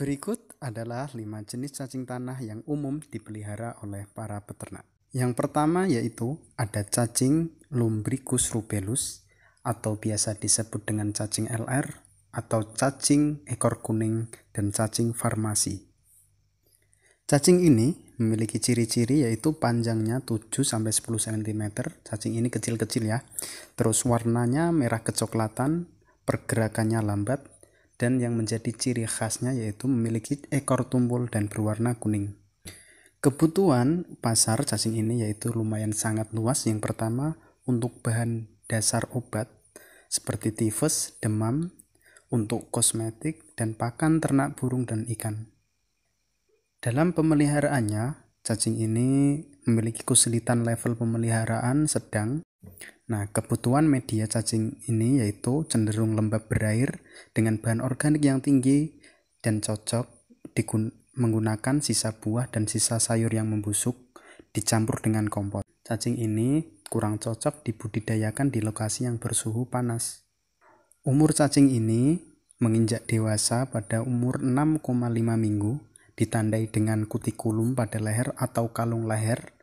Berikut adalah lima jenis cacing tanah yang umum dipelihara oleh para peternak. Yang pertama yaitu ada cacing Lumbricus rubellus atau biasa disebut dengan cacing LR atau cacing ekor kuning dan cacing farmasi. Cacing ini memiliki ciri-ciri yaitu panjangnya 7-10 cm, cacing ini kecil-kecil ya, terus warnanya merah kecoklatan, pergerakannya lambat, dan yang menjadi ciri khasnya yaitu memiliki ekor tumpul dan berwarna kuning. Kebutuhan pasar cacing ini yaitu lumayan sangat luas. Yang pertama untuk bahan dasar obat seperti tifus, demam, untuk kosmetik dan pakan ternak burung dan ikan. Dalam pemeliharaannya, cacing ini memiliki kesulitan level pemeliharaan sedang Nah, kebutuhan media cacing ini yaitu cenderung lembab berair dengan bahan organik yang tinggi dan cocok menggunakan sisa buah dan sisa sayur yang membusuk dicampur dengan kompor. Cacing ini kurang cocok dibudidayakan di lokasi yang bersuhu panas. Umur cacing ini menginjak dewasa pada umur 6,5 minggu ditandai dengan kutikulum pada leher atau kalung leher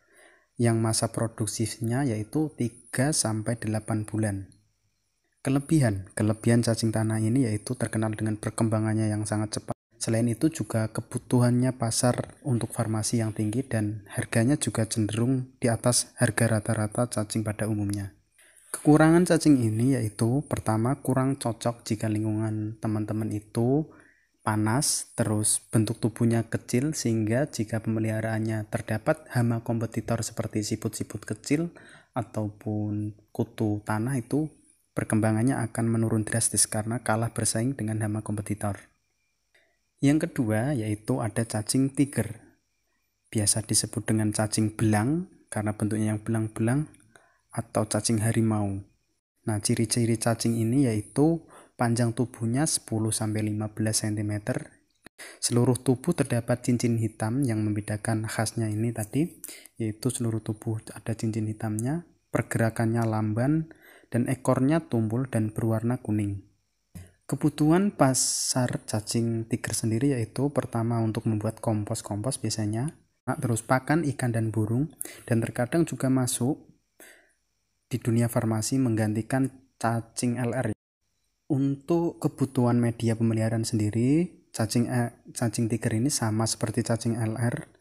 yang masa produksinya yaitu 3 sampai 8 bulan. Kelebihan, kelebihan cacing tanah ini yaitu terkenal dengan perkembangannya yang sangat cepat. Selain itu juga kebutuhannya pasar untuk farmasi yang tinggi dan harganya juga cenderung di atas harga rata-rata cacing pada umumnya. Kekurangan cacing ini yaitu pertama kurang cocok jika lingkungan teman-teman itu panas, terus bentuk tubuhnya kecil sehingga jika pemeliharaannya terdapat hama kompetitor seperti siput-siput kecil ataupun kutu tanah itu perkembangannya akan menurun drastis karena kalah bersaing dengan hama kompetitor. Yang kedua yaitu ada cacing tiger. Biasa disebut dengan cacing belang karena bentuknya yang belang-belang atau cacing harimau. Nah, ciri-ciri cacing ini yaitu Panjang tubuhnya 10-15 cm. Seluruh tubuh terdapat cincin hitam yang membedakan khasnya ini tadi, yaitu seluruh tubuh ada cincin hitamnya, pergerakannya lamban, dan ekornya tumpul dan berwarna kuning. Kebutuhan pasar cacing tiger sendiri yaitu pertama untuk membuat kompos-kompos biasanya, ah, terus pakan ikan dan burung, dan terkadang juga masuk di dunia farmasi menggantikan cacing LR untuk kebutuhan media pemeliharaan sendiri cacing eh, cacing tiger ini sama seperti cacing LR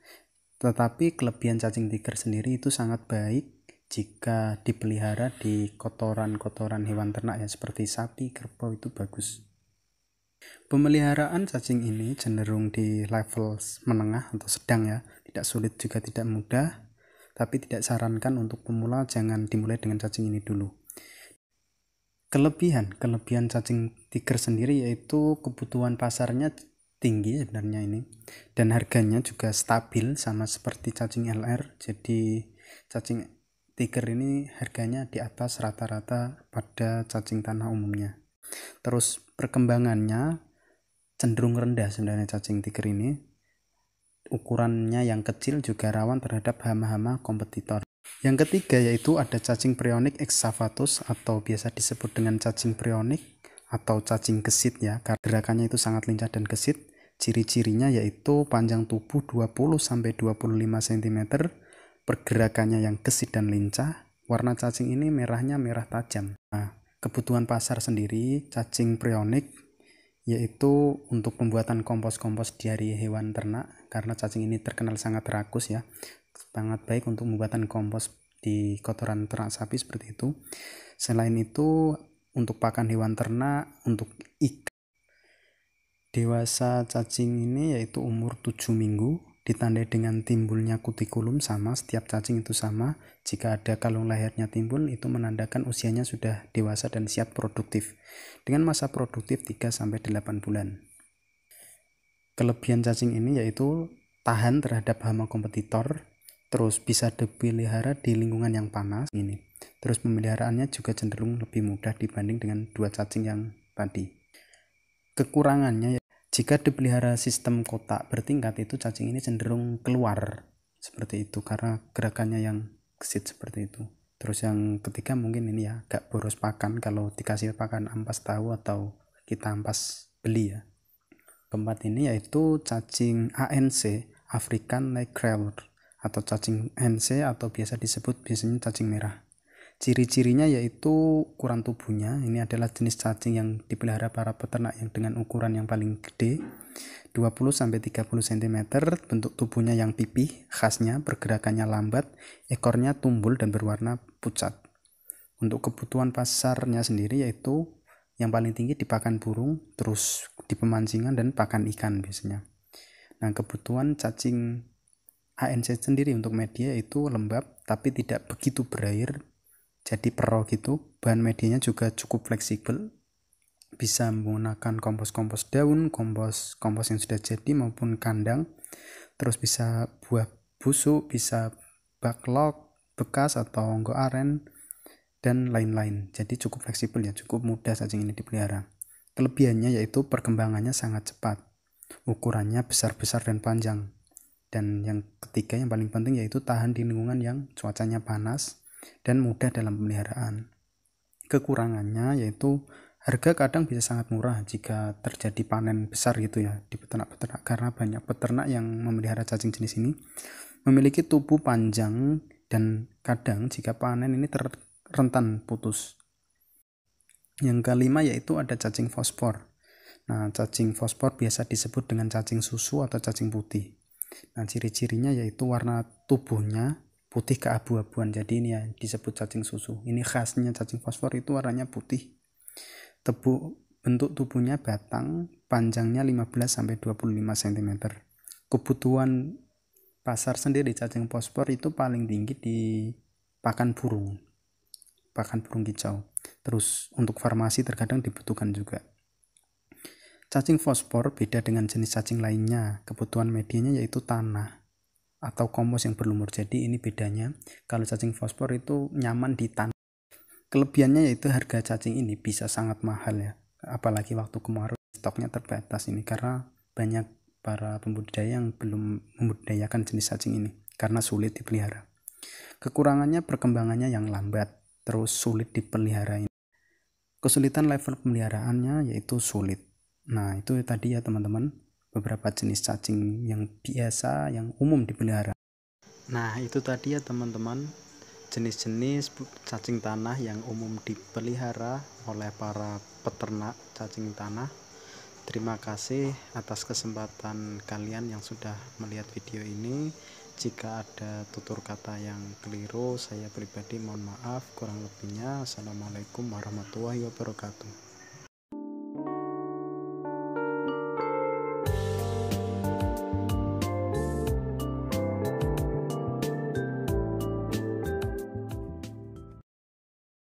tetapi kelebihan cacing tiger sendiri itu sangat baik jika dipelihara di kotoran-kotoran hewan ternak ya seperti sapi, kerbau itu bagus. Pemeliharaan cacing ini cenderung di level menengah atau sedang ya, tidak sulit juga tidak mudah, tapi tidak sarankan untuk pemula jangan dimulai dengan cacing ini dulu kelebihan kelebihan cacing tiger sendiri yaitu kebutuhan pasarnya tinggi sebenarnya ini dan harganya juga stabil sama seperti cacing LR jadi cacing tiger ini harganya di atas rata-rata pada cacing tanah umumnya terus perkembangannya cenderung rendah sebenarnya cacing tiger ini ukurannya yang kecil juga rawan terhadap hama-hama kompetitor yang ketiga yaitu ada cacing prionik exavatus atau biasa disebut dengan cacing prionik atau cacing gesit ya. Karena gerakannya itu sangat lincah dan gesit. Ciri-cirinya yaitu panjang tubuh 20 sampai 25 cm, pergerakannya yang gesit dan lincah. Warna cacing ini merahnya merah tajam. Nah, kebutuhan pasar sendiri cacing prionik yaitu untuk pembuatan kompos-kompos diari hewan ternak karena cacing ini terkenal sangat rakus ya sangat baik untuk pembuatan kompos di kotoran ternak sapi seperti itu. Selain itu, untuk pakan hewan ternak, untuk ikan. Dewasa cacing ini yaitu umur 7 minggu, ditandai dengan timbulnya kutikulum sama, setiap cacing itu sama. Jika ada kalung lahirnya timbul, itu menandakan usianya sudah dewasa dan siap produktif. Dengan masa produktif 3-8 bulan. Kelebihan cacing ini yaitu tahan terhadap hama kompetitor, terus bisa dipelihara di lingkungan yang panas ini terus pemeliharaannya juga cenderung lebih mudah dibanding dengan dua cacing yang tadi kekurangannya ya, jika dipelihara sistem kotak bertingkat itu cacing ini cenderung keluar seperti itu karena gerakannya yang gesit seperti itu terus yang ketiga mungkin ini ya gak boros pakan kalau dikasih pakan ampas tahu atau kita ampas beli ya keempat ini yaitu cacing ANC African Nightcrawler atau cacing NC atau biasa disebut biasanya cacing merah. Ciri-cirinya yaitu ukuran tubuhnya. Ini adalah jenis cacing yang dipelihara para peternak yang dengan ukuran yang paling gede 20 30 cm, bentuk tubuhnya yang pipih, khasnya pergerakannya lambat, ekornya tumbul dan berwarna pucat. Untuk kebutuhan pasarnya sendiri yaitu yang paling tinggi di pakan burung, terus di pemancingan dan pakan ikan biasanya. Nah, kebutuhan cacing ANC sendiri untuk media itu lembab tapi tidak begitu berair jadi perol gitu bahan medianya juga cukup fleksibel bisa menggunakan kompos-kompos daun, kompos kompos yang sudah jadi maupun kandang. Terus bisa buah busuk, bisa backlog, bekas atau onggo aren dan lain-lain. Jadi cukup fleksibel ya, cukup mudah cacing ini dipelihara. Kelebihannya yaitu perkembangannya sangat cepat. Ukurannya besar-besar dan panjang. Dan yang ketiga yang paling penting yaitu tahan di lingkungan yang cuacanya panas dan mudah dalam pemeliharaan. Kekurangannya yaitu harga kadang bisa sangat murah jika terjadi panen besar gitu ya di peternak-peternak karena banyak peternak yang memelihara cacing jenis ini memiliki tubuh panjang dan kadang jika panen ini rentan putus. Yang kelima yaitu ada cacing fosfor. Nah, cacing fosfor biasa disebut dengan cacing susu atau cacing putih. Nah, ciri-cirinya yaitu warna tubuhnya putih keabu-abuan. Jadi ini ya disebut cacing susu. Ini khasnya cacing fosfor itu warnanya putih. Tebu bentuk tubuhnya batang, panjangnya 15 sampai 25 cm. Kebutuhan pasar sendiri cacing fosfor itu paling tinggi di pakan burung. Pakan burung kicau. Terus untuk farmasi terkadang dibutuhkan juga. Cacing fosfor beda dengan jenis cacing lainnya. Kebutuhan medianya yaitu tanah atau kompos yang berlumur. Jadi ini bedanya. Kalau cacing fosfor itu nyaman di tanah. Kelebihannya yaitu harga cacing ini bisa sangat mahal ya. Apalagi waktu kemarau stoknya terbatas ini karena banyak para pembudidaya yang belum membudidayakan jenis cacing ini karena sulit dipelihara. Kekurangannya perkembangannya yang lambat, terus sulit dipelihara. ini Kesulitan level pemeliharaannya yaitu sulit. Nah, itu tadi ya teman-teman, beberapa jenis cacing yang biasa, yang umum dipelihara. Nah, itu tadi ya teman-teman, jenis-jenis cacing tanah yang umum dipelihara oleh para peternak cacing tanah. Terima kasih atas kesempatan kalian yang sudah melihat video ini. Jika ada tutur kata yang keliru, saya pribadi mohon maaf. Kurang lebihnya, Assalamualaikum warahmatullahi wabarakatuh.